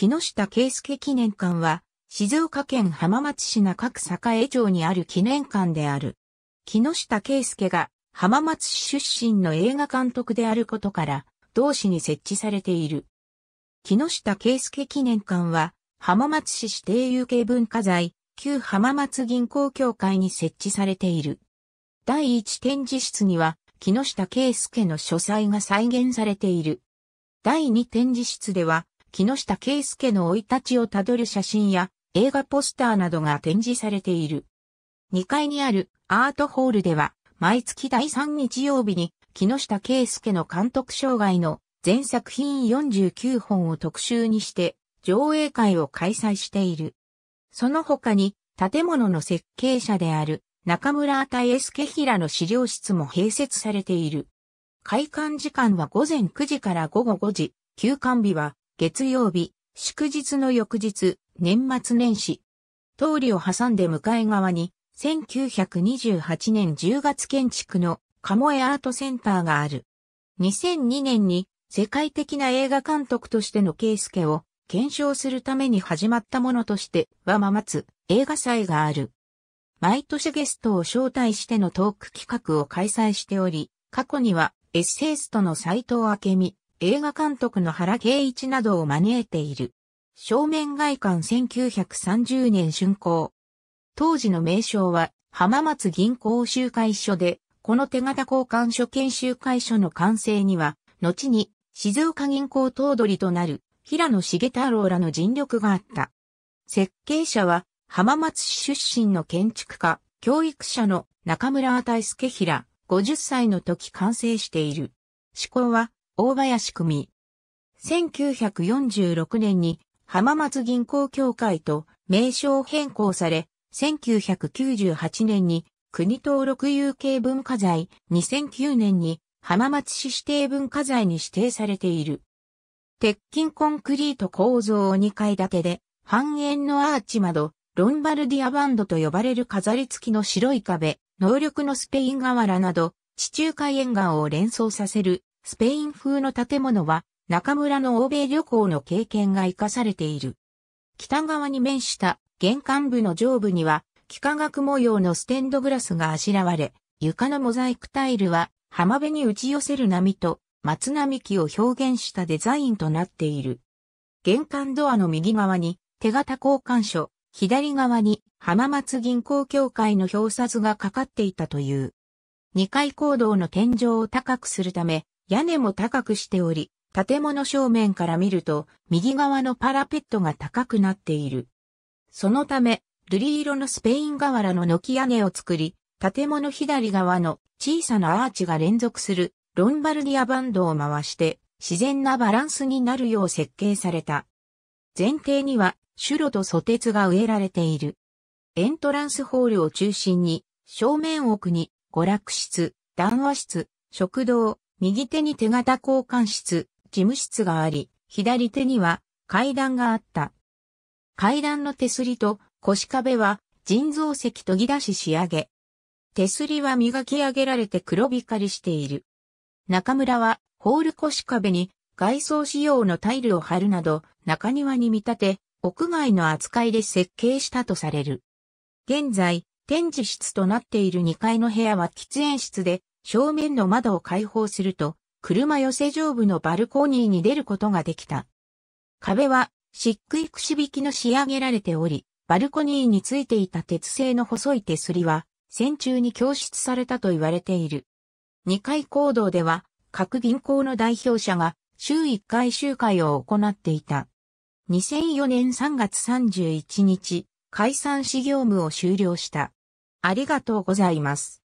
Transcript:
木下圭介記念館は、静岡県浜松市中区栄町にある記念館である。木下圭介が浜松市出身の映画監督であることから、同市に設置されている。木下圭介記念館は、浜松市指定有形文化財、旧浜松銀行協会に設置されている。第一展示室には、木下圭介の書斎が再現されている。第二展示室では、木下圭介の生い立ちをたどる写真や映画ポスターなどが展示されている。2階にあるアートホールでは、毎月第3日曜日に木下圭介の監督障害の全作品49本を特集にして上映会を開催している。その他に建物の設計者である中村たえひ平の資料室も併設されている。開館時間は午前9時から午後5時、休館日は月曜日、祝日の翌日、年末年始。通りを挟んで向かい側に、1928年10月建築の鴨江アートセンターがある。2002年に世界的な映画監督としてのケースケを検証するために始まったものとしてはままつ映画祭がある。毎年ゲストを招待してのトーク企画を開催しており、過去にはエッセイストの斎藤明美、映画監督の原敬一などを招いている。正面外観1930年竣工。当時の名称は浜松銀行集会所で、この手形交換所研集会所の完成には、後に静岡銀行頭取となる平野重太郎らの尽力があった。設計者は浜松市出身の建築家、教育者の中村大輔平、す50歳の時完成している。思考は大林組。1946年に浜松銀行協会と名称変更され、1998年に国登録有形文化財、2009年に浜松市指定文化財に指定されている。鉄筋コンクリート構造を2階建てで、半円のアーチ窓、ロンバルディアバンドと呼ばれる飾り付きの白い壁、能力のスペイン瓦など、地中海沿岸を連想させるスペイン風の建物は中村の欧米旅行の経験が活かされている。北側に面した玄関部の上部には幾何学模様のステンドグラスがあしらわれ、床のモザイクタイルは浜辺に打ち寄せる波と松並木を表現したデザインとなっている。玄関ドアの右側に手形交換所、左側に浜松銀行協会の表札がかかっていたという。二階行動の天井を高くするため、屋根も高くしており、建物正面から見ると、右側のパラペットが高くなっている。そのため、瑠璃色のスペイン瓦の軒屋根を作り、建物左側の小さなアーチが連続するロンバルディアバンドを回して自然なバランスになるよう設計された。前提にはュロとテ鉄が植えられている。エントランスホールを中心に正面奥に娯楽室、談話室、食堂、右手に手形交換室、事務室があり、左手には階段があった。階段の手すりと腰壁は人造石研ぎ出し仕上げ。手すりは磨き上げられて黒光りしている。中村はホール腰壁に外装仕様のタイルを貼るなど中庭に見立て屋外の扱いで設計したとされる。現在、展示室となっている2階の部屋は喫煙室で、正面の窓を開放すると、車寄せ上部のバルコニーに出ることができた。壁は、漆喰くし引きの仕上げられており、バルコニーについていた鉄製の細い手すりは、戦中に供出されたと言われている。二階行動では、各銀行の代表者が週一回集会を行っていた。2004年3月31日、解散し業務を終了した。ありがとうございます。